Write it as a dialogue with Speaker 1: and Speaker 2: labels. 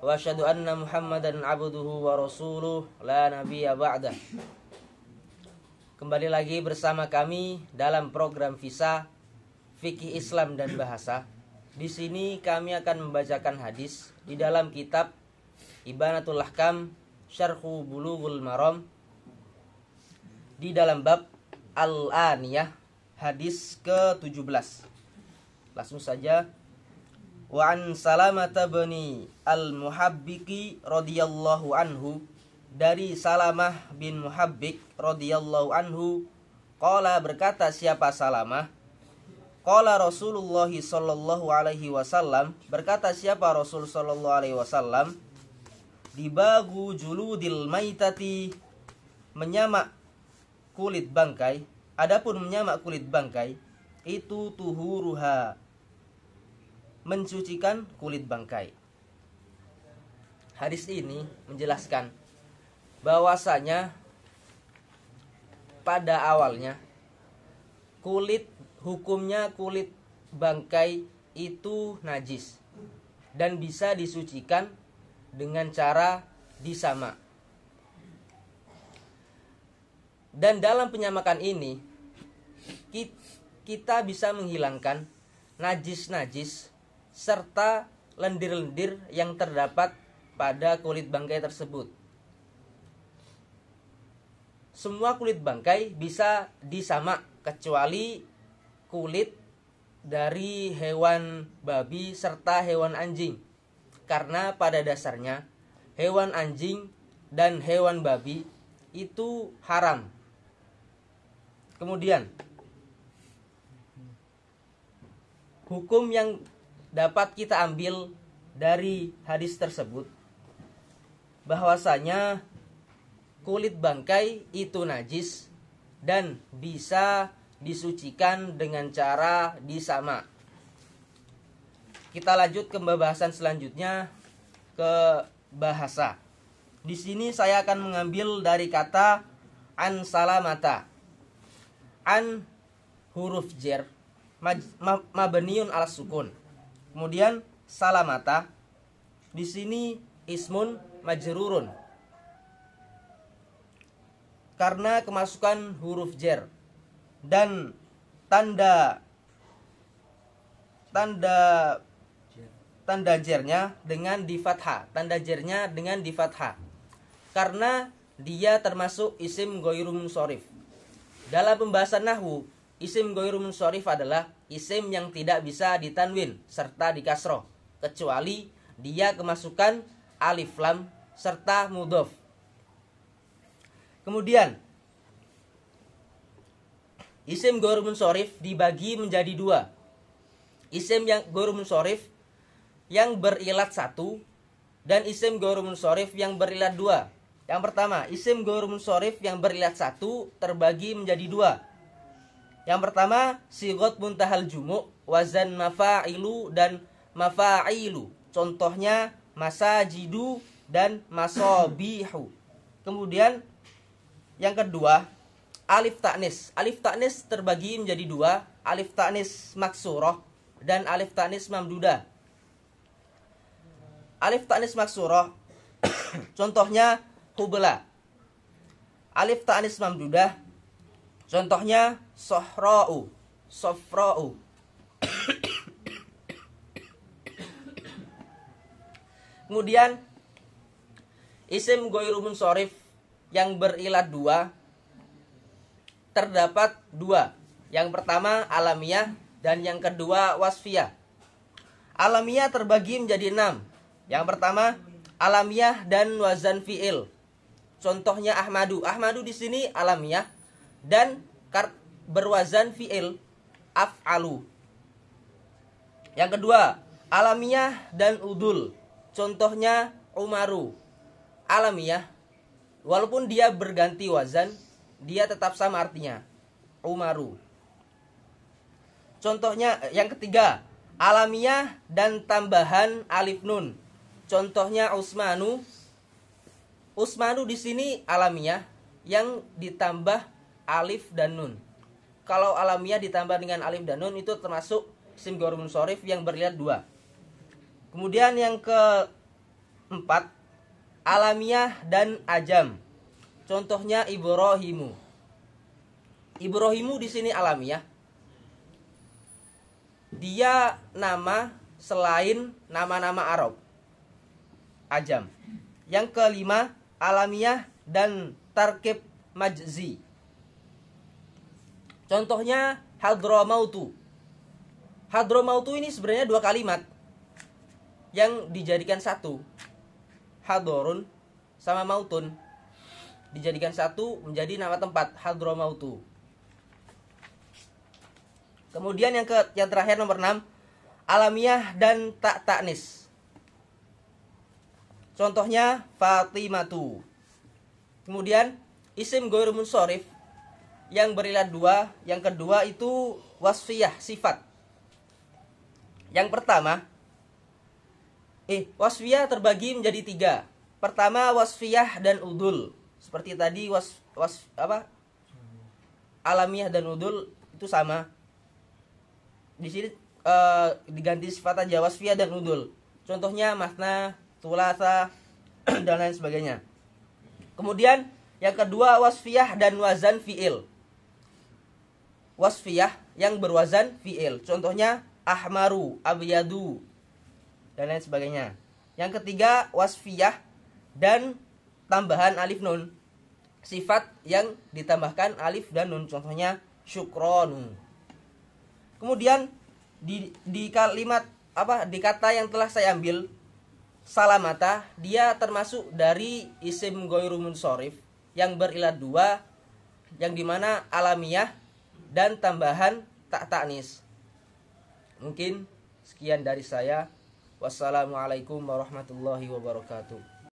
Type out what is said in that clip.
Speaker 1: واشهد ان محمدا عبده ورسوله لا نبي بعده Kembali lagi bersama kami dalam program Visa Fikih Islam dan Bahasa. Di sini kami akan membacakan hadis di dalam kitab Ibanatul Lahkam Syarhu Bulughul Maram di dalam bab Al-Aniyah hadis ke-17. Langsung saja wa an Salamah bin Al-Muhabbiki radhiyallahu anhu dari Salamah bin Muhabbik radhiyallahu anhu qala berkata siapa Salamah Qala Rasulullah sallallahu alaihi wasallam berkata siapa Rasul sallallahu alaihi wasallam dibagu juludil maitati menyamak kulit bangkai adapun menyamak kulit bangkai itu tuhuruha mensucikan kulit bangkai. Hadis ini menjelaskan bahwasanya pada awalnya kulit hukumnya kulit bangkai itu najis dan bisa disucikan dengan cara disama. Dan dalam penyamakan ini kita bisa menghilangkan najis-najis serta lendir-lendir yang terdapat pada kulit bangkai tersebut. Semua kulit bangkai bisa disamak kecuali kulit dari hewan babi serta hewan anjing. Karena pada dasarnya hewan anjing dan hewan babi itu haram. Kemudian hukum yang dapat kita ambil dari hadis tersebut bahwasanya kulit bangkai itu najis dan bisa disucikan dengan cara disama. Kita lanjut ke pembahasan selanjutnya ke bahasa. Di sini saya akan mengambil dari kata an salamata. An huruf jer mabeniun ala sukun Kemudian salamata di sini ismun majerurun Karena kemasukan huruf jer dan tanda tanda tanda jernya dengan di fathah, tanda jernya dengan di fathah. Karena dia termasuk isim goirum sorif. Dalam pembahasan nahu isim goirum sorif adalah isim yang tidak bisa ditanwin serta dikasroh kecuali dia kemasukan alif lam serta mudof. Kemudian isim gorumun sorif dibagi menjadi dua. Isim yang gorumun sorif yang berilat satu dan isim gorumun sorif yang berilat dua. Yang pertama, isim gorumun sorif yang berilat satu terbagi menjadi dua yang pertama, sigot muntahal jumuk wazan mafa'ilu dan mafa'ilu. Contohnya masajidu dan masobihu. Kemudian yang kedua, alif taknis. Alif taknis terbagi menjadi dua, alif taknis maksuroh dan alif taknis mamduda. Alif taknis maksuroh, contohnya hubla. Alif taknis mamduda Contohnya sohra'u, sofra'u. Kemudian isim goyrumun sorif yang berilat dua terdapat dua. Yang pertama alamiah dan yang kedua wasfiyah. Alamiah terbagi menjadi enam. Yang pertama alamiah dan wazan fiil. Contohnya Ahmadu. Ahmadu di sini alamiah dan berwazan fi'il af'alu. Yang kedua, alamiah dan udul. Contohnya Umaru. Alamiah walaupun dia berganti wazan, dia tetap sama artinya. Umaru. Contohnya eh, yang ketiga, alamiah dan tambahan alif nun. Contohnya Usmanu. Usmanu di sini alamiah yang ditambah alif dan nun. Kalau alamiah ditambah dengan alif dan nun itu termasuk isim ghair yang berlihat dua. Kemudian yang keempat alamiah dan ajam. Contohnya ibrohimu. Ibrohimu di sini alamiah. Dia nama selain nama-nama Arab. Ajam. Yang kelima alamiah dan tarkib majzi Contohnya Hadramautu. Hadramautu ini sebenarnya dua kalimat yang dijadikan satu. Hadorun sama mautun dijadikan satu menjadi nama tempat Hadramautu. Kemudian yang ke yang terakhir nomor 6 alamiah dan tak taknis. Contohnya Fatimatu. Kemudian isim goyur munsorif yang berilah dua yang kedua itu wasfiyah sifat yang pertama eh wasfiyah terbagi menjadi tiga pertama wasfiyah dan udul seperti tadi was was apa alamiah dan udul itu sama di sini e, diganti sifat aja wasfiyah dan udul contohnya makna tulasa dan lain sebagainya kemudian yang kedua wasfiyah dan wazan fiil wasfiyah yang berwazan fi'il. Contohnya ahmaru, abyadu dan lain sebagainya. Yang ketiga wasfiyah dan tambahan alif nun. Sifat yang ditambahkan alif dan nun contohnya syukron. Kemudian di, di kalimat apa di kata yang telah saya ambil salamata dia termasuk dari isim goyrumun sorif yang berilat dua yang dimana alamiah dan tambahan tak taknis. Mungkin sekian dari saya. Wassalamualaikum warahmatullahi wabarakatuh.